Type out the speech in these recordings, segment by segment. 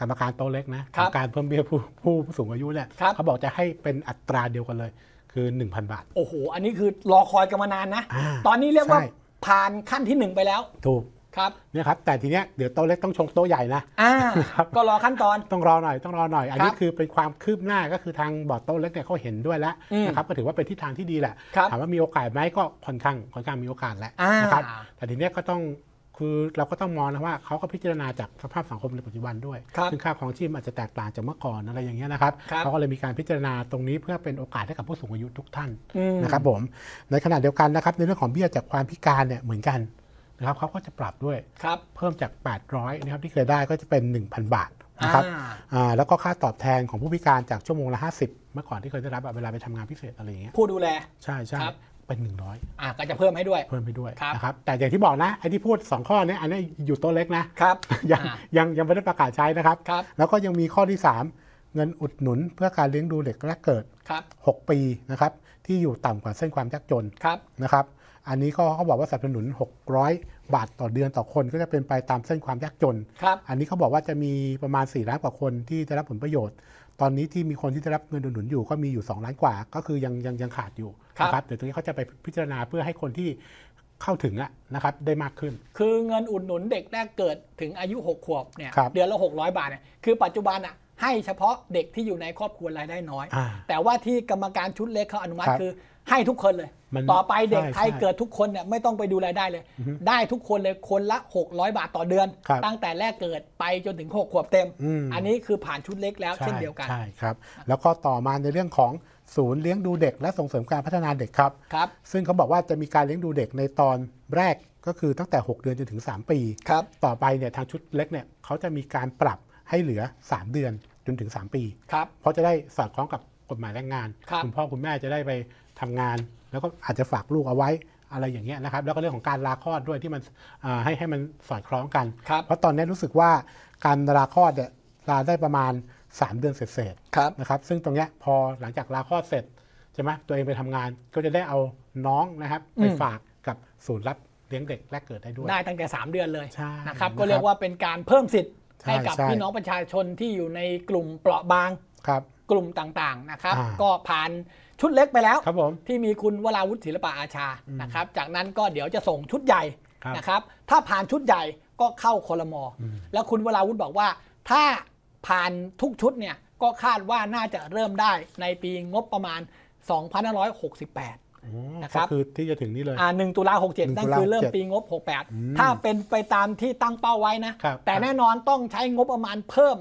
กรรมการโตเล็กนะการเพิ่มเบี้ยผู้ผู้สูงอายุเนี่ยเขาบอกจะให้เป็นอัตราเดียวกันเลย คือ 1,000 บาทโอ้โหอันนี้คือรอคอยกันมานานนะตอนนี้เรียกว่าผ่านขั้นที่1ไปแล้วถูกครับเนี่ยครับแต่ทีเนี้ยเดี๋ยวโตเล็กต้องชงโตใหญ่นะอ่าก็รอขั้นตอนต้องรอหน่อยต้องรอหน่อย อันนี้คือเป็นความคืบหน้าก็คือทางบอร์ดโตเล็กเนี่ยเขาเห็นด้วยแล้วนะครับก็ถือว่าเป็นทิศทางที่ดีแหละ ถามว่ามีโอกาสไหมก็ค่อนข้างค่อนข้างมีโอกาสแหละนะครับแต่ทีเนี้ยก็ต้องคือเราก็ต้องมองนะว่าเขาก็พิจารณาจากสภาพสังคมในปัจจุบันด้วยซึ่งค่าของชีพอาจจะแตกต่างจากเมื่อก่อนอะไรอย่างเงี้ยนะครับเขาก็เลยมีการพิจารณาตรงนี้เพื่อเป็นโอกาสให้กับผู้สูงอายุทุกท่านนะครับผมในขณะเดียวกันนะครับในเรื่องของเบี้ยจากความพิการเนี่ยเหมือนกันนะครับเขาก็จะปรับด้วยเพิ่มจาก 800นะครับที่เคยได้ก็จะเป็น 1,000 บาทนะครับแล้วก็ค่าตอบแทนของผู้พิการจากชั่วโมงละ 50 เมื่อก่อนที่เคยได้รับเวลาไปทำงานพิเศษอะไรอย่างเงี้ยผู้ดูแลใช่ใช่เป็น100อ่ะก็จะเพิ่มให้ด้วยเพิ่มให้ด้วยนะครับแต่อย่างที่บอกนะ ไอ้ที่พูด 2 ข้อนี้อันนี้อยู่ตัวเล็กนะครับยังยังยังไม่ได้ประกาศใช้นะครับ แล้วก็ยังมีข้อที่ 3 เงินอุดหนุน เพื่อการเลี้ยงดูเด็กแรกเกิด 6 ปีนะครับที่อยู่ต่ำกว่าเส้นความยากจนนะครับอันนี้ก็เขาบอกว่าสนับสนุน 600 บาทต่อเดือนต่อคนก็จะเป็นไปตามเส้นความยากจนครับอันนี้เขาบอกว่าจะมีประมาณ4ล้านกว่าคนที่จะรับผลประโยชน์ตอนนี้ที่มีคนที่ได้รับเงินหนุนอยู่ก็มีอยู่2ล้านกว่า ก็คือยังยังยังขาดอยู่นะครับเดี๋ยวตรงนี้เขาจะไปพิจารณาเพื่อให้คนที่เข้าถึงอะนะครับได้มากขึ้น คือเงินอุดหนุนเด็กแรกเกิดถึงอายุ 6 ขวบเนี่ยเดือนละ600 บาทเนี่ยคือปัจจุบันอะให้เฉพาะเด็กที่อยู่ในครอบครัวรายได้น้อย แต่ว่าที่กรรมการชุดเล็กเขาอนุมัติคือให้ทุกคนเลยต่อไปเด็กไทยเกิดทุกคนเนี่ยไม่ต้องไปดูรายได้เลย ได้ทุกคนเลย คนละ 600 บาทต่อเดือน ตั้งแต่แรกเกิดไปจนถึง6ขวบเต็มอันนี้คือผ่านชุดเล็กแล้วเช่นเดียวกันใช่ครับแล้วก็ต่อมาในเรื่องของศูนย์เลี้ยงดูเด็กและส่งเสริมการพัฒนาเด็กครับครับซึ่งเขาบอกว่าจะมีการเลี้ยงดูเด็กในตอนแรกก็คือตั้งแต่ 6 เดือนจนถึง 3 ปีครับต่อไปเนี่ยทางชุดเล็กเนี่ยเขาจะมีการปรับให้เหลือ 3 เดือนจนถึง 3 ปีครับเพราะจะได้สอดคล้องกับกฎหมายแรงงานคุณพ่อคุณแม่จะได้ไปทำงานแล้วก็อาจจะฝากลูกเอาไว้อะไรอย่างเงี้ยนะครับ แล้วก็เรื่องของการลาคลอดด้วยที่มันให้ให้มันสอดคล้องกันเพราะตอนนี้รู้สึกว่าการลาคลอดเนี่ยลาได้ประมาณ 3 เดือนเสร็จๆนะครับ ซึ่งตรงเนี้ยพอหลังจากลาคลอดเสร็จใช่ไหมตัวเองไปทำงาน ก็จะได้เอาน้องนะครับไปฝากกับศูนย์รับเลี้ยงเด็กแรกเกิดได้ด้วยได้ตั้งแต่ 3 เดือนเลยนะครับก็เรียกว่าเป็นการเพิ่มสิทธิ์ให้กับพี่น้องประชาชนที่อยู่ในกลุ่มเปราะบางครับกลุ่มต่างๆ นะครับ ก็ผ่านชุดเล็กไปแล้วที่มีคุณวราวุฒิศิลปะอาชานะครับจากนั้นก็เดี๋ยวจะส่งชุดใหญ่นะครับ ถ้าผ่านชุดใหญ่ก็เข้าคอรมอแล้วคุณวราวุฒิบอกว่าถ้าผ่านทุกชุดเนี่ยก็คาดว่าน่าจะเริ่มได้ในปีงบประมาณ2568นะครับคือที่จะถึงนี่เลย อ่าหนึ่งตุลาหกเจ็ดนั่นคือเริ่มปีงบ 68 ถ้าเป็นไปตามที่ตั้งเป้าไว้นะแต่แน่นอนต้องใช้งบประมาณเพิ่ม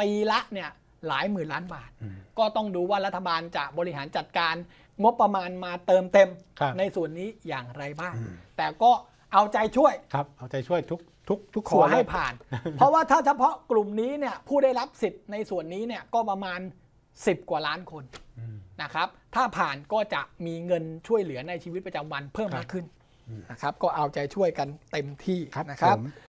ปีละเนี่ยหลายหมื่นล้านบาท ก็ต้องดูว่ารัฐบาลจะบริหารจัดการ งบประมาณมาเติมเต็ม ในส่วนนี้อย่างไรบ้าง แต่ก็เอาใจช่วยครับเอาใจช่วยทุกทุกทุกขอให้ผ่าน เพราะว่าถ้าเฉพาะกลุ่มนี้เนี่ยผู้ได้รับสิทธิ์ในส่วนนี้เนี่ยก็ประมาณ 10 กว่าล้านคนนะครับ ถ้าผ่านก็จะมีเงินช่วยเหลือในชีวิตประจำวันเพิ่มมากขึ้นนะครับ ก็เอาใจช่วยกันเต็มที่นะครับ